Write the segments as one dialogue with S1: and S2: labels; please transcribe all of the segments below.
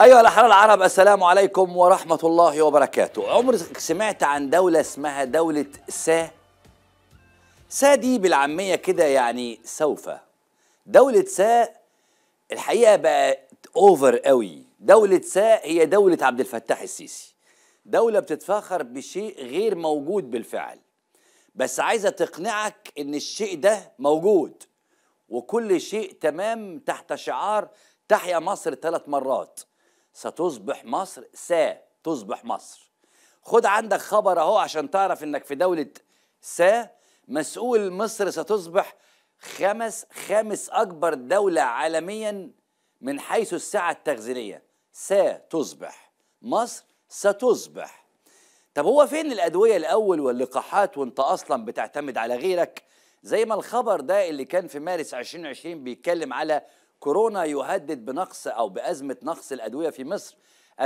S1: أيها الأحرار العرب السلام عليكم ورحمة الله وبركاته عمرك سمعت عن دولة اسمها دولة سا سا دي بالعامية كده يعني سوف دولة سا الحقيقة بقت أوفر قوي دولة سا هي دولة عبد الفتاح السيسي دولة بتتفاخر بشيء غير موجود بالفعل بس عايزة تقنعك إن الشيء ده موجود وكل شيء تمام تحت شعار تحيا مصر ثلاث مرات ستصبح مصر ستصبح مصر خد عندك خبر اهو عشان تعرف انك في دولة سا مسؤول مصر ستصبح خمس خامس اكبر دولة عالميا من حيث السعة التخزينية ستصبح مصر ستصبح طب هو فين الادوية الاول واللقاحات وانت اصلا بتعتمد على غيرك زي ما الخبر ده اللي كان في مارس 2020 بيتكلم على كورونا يهدد بنقص أو بأزمة نقص الأدوية في مصر 40%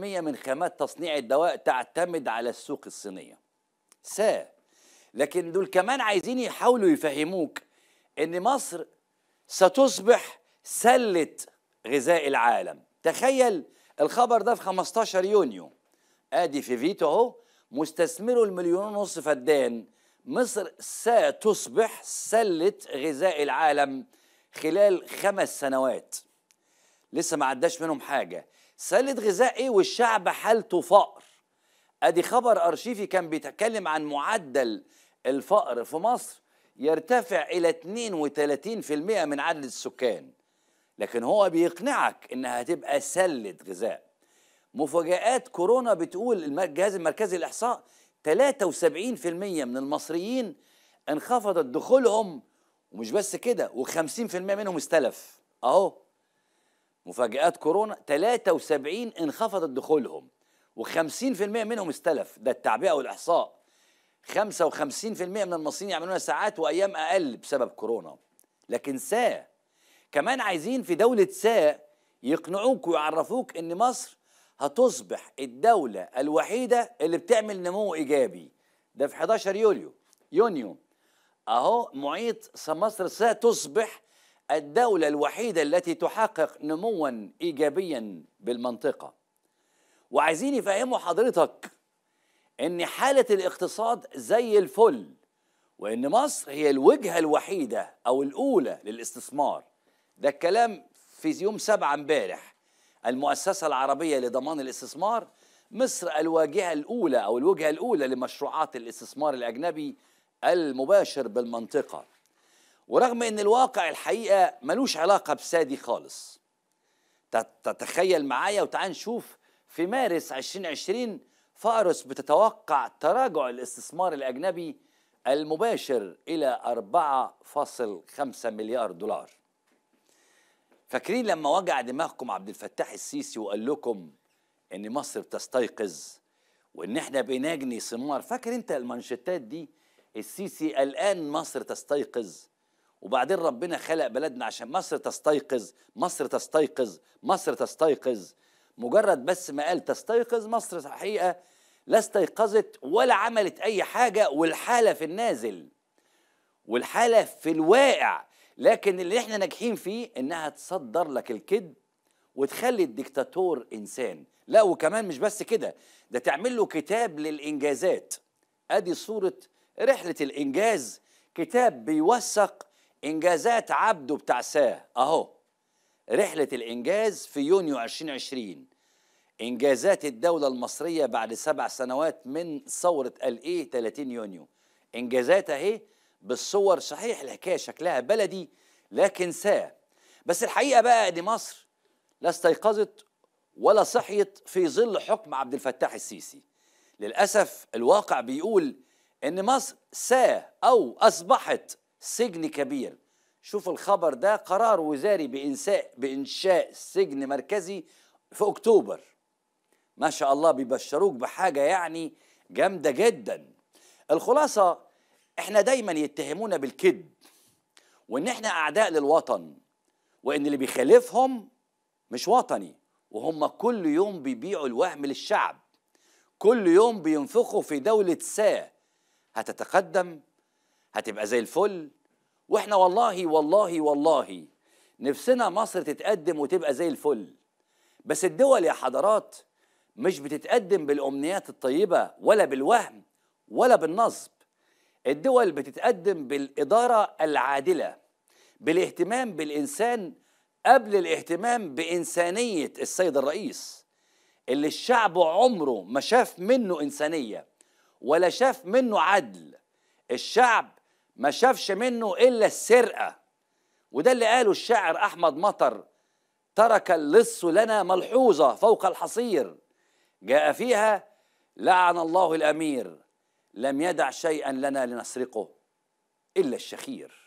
S1: من خامات تصنيع الدواء تعتمد على السوق الصينية سا لكن دول كمان عايزين يحاولوا يفهموك ان مصر ستصبح سلة غذاء العالم تخيل الخبر ده في 15 يونيو ادي في فيتو اهو مستثمروا المليون ونص فدان مصر ستصبح سلة غذاء العالم خلال خمس سنوات لسه ما عداش منهم حاجه سله غذائي إيه والشعب حالته فقر ادي خبر ارشيفي كان بيتكلم عن معدل الفقر في مصر يرتفع الى 32% من عدد السكان لكن هو بيقنعك انها هتبقى سله غذاء مفاجات كورونا بتقول الجهاز المركزي للاحصاء 73% من المصريين انخفضت دخولهم ومش بس كده و50% منهم استلف اهو مفاجآت كورونا 73 انخفضت دخولهم و50% منهم استلف ده التعبئة والإحصاء 55% من المصريين يعملون ساعات وأيام أقل بسبب كورونا لكن ساء كمان عايزين في دولة ساء يقنعوك ويعرفوك إن مصر هتصبح الدولة الوحيدة اللي بتعمل نمو إيجابي ده في 11 يوليو يونيو أهو معيط مصر ستصبح الدولة الوحيدة التي تحقق نموا إيجابيا بالمنطقة وعايزين يفهموا حضرتك ان حالة الاقتصاد زي الفل وان مصر هي الوجهة الوحيدة او الاولى للاستثمار ده الكلام في يوم سبعة امبارح المؤسسة العربية لضمان الاستثمار مصر الواجهة الاولى او الوجهة الاولى لمشروعات الاستثمار الاجنبي المباشر بالمنطقة ورغم أن الواقع الحقيقة ملوش علاقة بسادي خالص تتخيل معايا وتعال نشوف في مارس 2020 فارس بتتوقع تراجع الاستثمار الأجنبي المباشر إلى 4.5 مليار دولار فاكرين لما وجع دماغكم عبد الفتاح السيسي وقال لكم ان مصر بتستيقظ وان احنا بنجني ثمار فاكر انت المانشيتات دي السيسي الآن مصر تستيقظ وبعدين ربنا خلق بلدنا عشان مصر تستيقظ مصر تستيقظ مصر تستيقظ مجرد بس ما قال تستيقظ مصر الحقيقة لا استيقظت ولا عملت أي حاجة والحالة في النازل والحالة في الواقع لكن اللي احنا ناجحين فيه انها تصدر لك الكذب وتخلي الدكتاتور انسان لا وكمان مش بس كده ده تعمل له كتاب للانجازات ادي صوره رحلة الإنجاز كتاب بيوثق إنجازات عبده بتاع ساه أهو رحلة الإنجاز في يونيو 2020 إنجازات الدولة المصرية بعد سبع سنوات من ثورة الإيه 30 يونيو إنجازات أهي بالصور صحيح الحكاية شكلها بلدي لكن ساه بس الحقيقة بقى دي مصر لا استيقظت ولا صحيت في ظل حكم عبد الفتاح السيسي للأسف الواقع بيقول ان مصر سا او اصبحت سجن كبير شوف الخبر ده قرار وزاري بإنساء بإنشاء سجن مركزي في أكتوبر ما شاء الله بيبشروك بحاجة يعني جامدة جدا الخلاصة احنا دايما يتهمونا بالكذب وان احنا أعداء للوطن وان اللي بيخالفهم مش وطني وهم كل يوم بيبيعوا الوهم للشعب كل يوم بينفخوا في دولة ساه هتتقدم هتبقى زي الفل واحنا والله والله والله نفسنا مصر تتقدم وتبقى زي الفل بس الدول يا حضرات مش بتتقدم بالامنيات الطيبه ولا بالوهم ولا بالنصب الدول بتتقدم بالاداره العادله بالاهتمام بالانسان قبل الاهتمام بانسانيه السيد الرئيس اللي الشعب عمره ما شاف منه انسانيه ولا شاف منه عدل الشعب ما شافش منه إلا السرقة وده اللي قاله الشاعر أحمد مطر ترك اللص لنا ملحوظة فوق الحصير جاء فيها لعن الله الأمير لم يدع شيئا لنا لنسرقه إلا الشخير